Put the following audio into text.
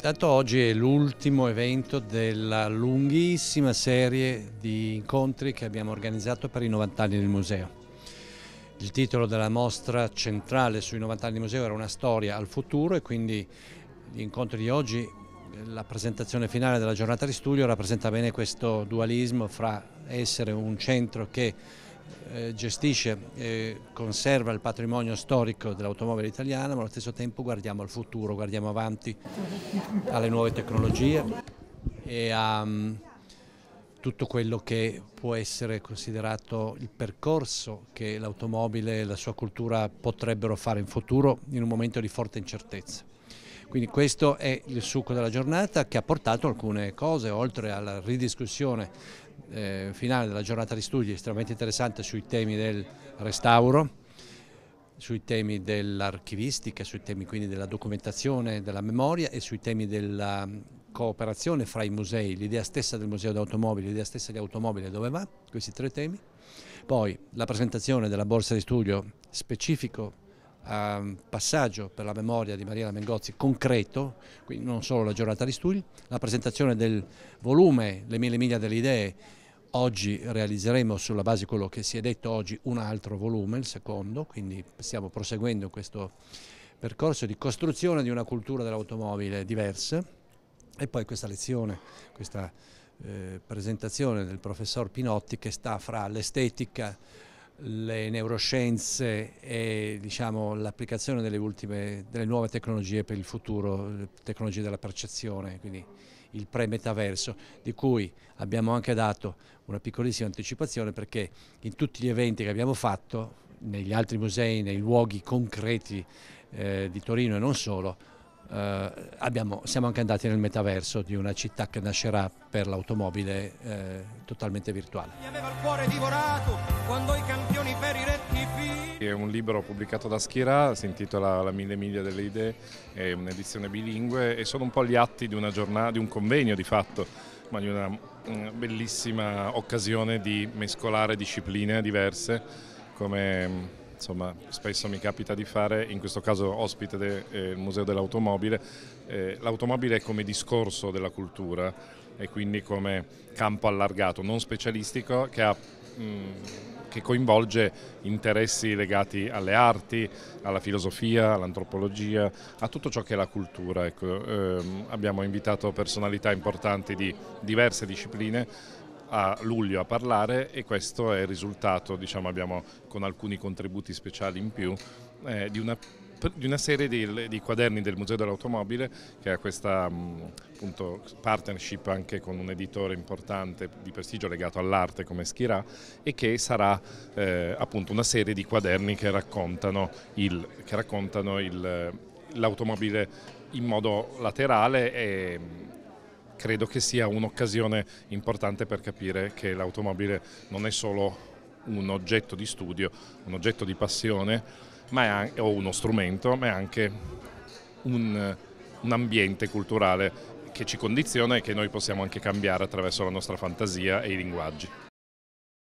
Intanto oggi è l'ultimo evento della lunghissima serie di incontri che abbiamo organizzato per i 90 anni del museo. Il titolo della mostra centrale sui 90 anni del museo era una storia al futuro e quindi gli incontri di oggi, la presentazione finale della giornata di studio rappresenta bene questo dualismo fra essere un centro che eh, gestisce e conserva il patrimonio storico dell'automobile italiana, ma allo stesso tempo guardiamo al futuro, guardiamo avanti alle nuove tecnologie e a mm, tutto quello che può essere considerato il percorso che l'automobile e la sua cultura potrebbero fare in futuro in un momento di forte incertezza. Quindi questo è il succo della giornata che ha portato alcune cose, oltre alla ridiscussione eh, finale della giornata di studio estremamente interessante sui temi del restauro, sui temi dell'archivistica, sui temi quindi della documentazione, della memoria e sui temi della cooperazione fra i musei, l'idea stessa del museo d'automobili, l'idea stessa di automobile dove va, questi tre temi. Poi la presentazione della borsa di studio specifico um, passaggio per la memoria di Mariela Mengozzi concreto, quindi non solo la giornata di studio, la presentazione del volume Le mille miglia delle idee, oggi realizzeremo sulla base di quello che si è detto oggi un altro volume, il secondo, quindi stiamo proseguendo questo percorso di costruzione di una cultura dell'automobile diversa e poi questa lezione, questa eh, presentazione del professor Pinotti che sta fra l'estetica, le neuroscienze e diciamo, l'applicazione delle, delle nuove tecnologie per il futuro, tecnologie della percezione, quindi il pre-metaverso, di cui abbiamo anche dato una piccolissima anticipazione perché in tutti gli eventi che abbiamo fatto, negli altri musei, nei luoghi concreti eh, di Torino e non solo, eh, abbiamo, siamo anche andati nel metaverso di una città che nascerà per l'automobile eh, totalmente virtuale. Mi aveva il cuore divorato quando i can- è un libro pubblicato da Schirà, si intitola La mille miglia delle idee, è un'edizione bilingue e sono un po' gli atti di, una giornata, di un convegno di fatto, ma di una mm, bellissima occasione di mescolare discipline diverse come mm, insomma, spesso mi capita di fare, in questo caso ospite del eh, Museo dell'Automobile, eh, l'automobile è come discorso della cultura e quindi come campo allargato, non specialistico, che ha mh, mm, che coinvolge interessi legati alle arti, alla filosofia, all'antropologia, a tutto ciò che è la cultura. Ecco, ehm, abbiamo invitato personalità importanti di diverse discipline a luglio a parlare e questo è il risultato, diciamo, abbiamo con alcuni contributi speciali in più, eh, di una di una serie di, di, quaderni del Museo dell'Automobile che ha questa appunto, partnership anche con un editore importante di prestigio legato all'arte come Schirà e che sarà eh, appunto una serie di quaderni che raccontano l'automobile in modo laterale e credo che sia un'occasione importante per capire che l'automobile non è solo un oggetto di studio, un oggetto di passione anche, o uno strumento, ma è anche un, un ambiente culturale che ci condiziona e che noi possiamo anche cambiare attraverso la nostra fantasia e i linguaggi.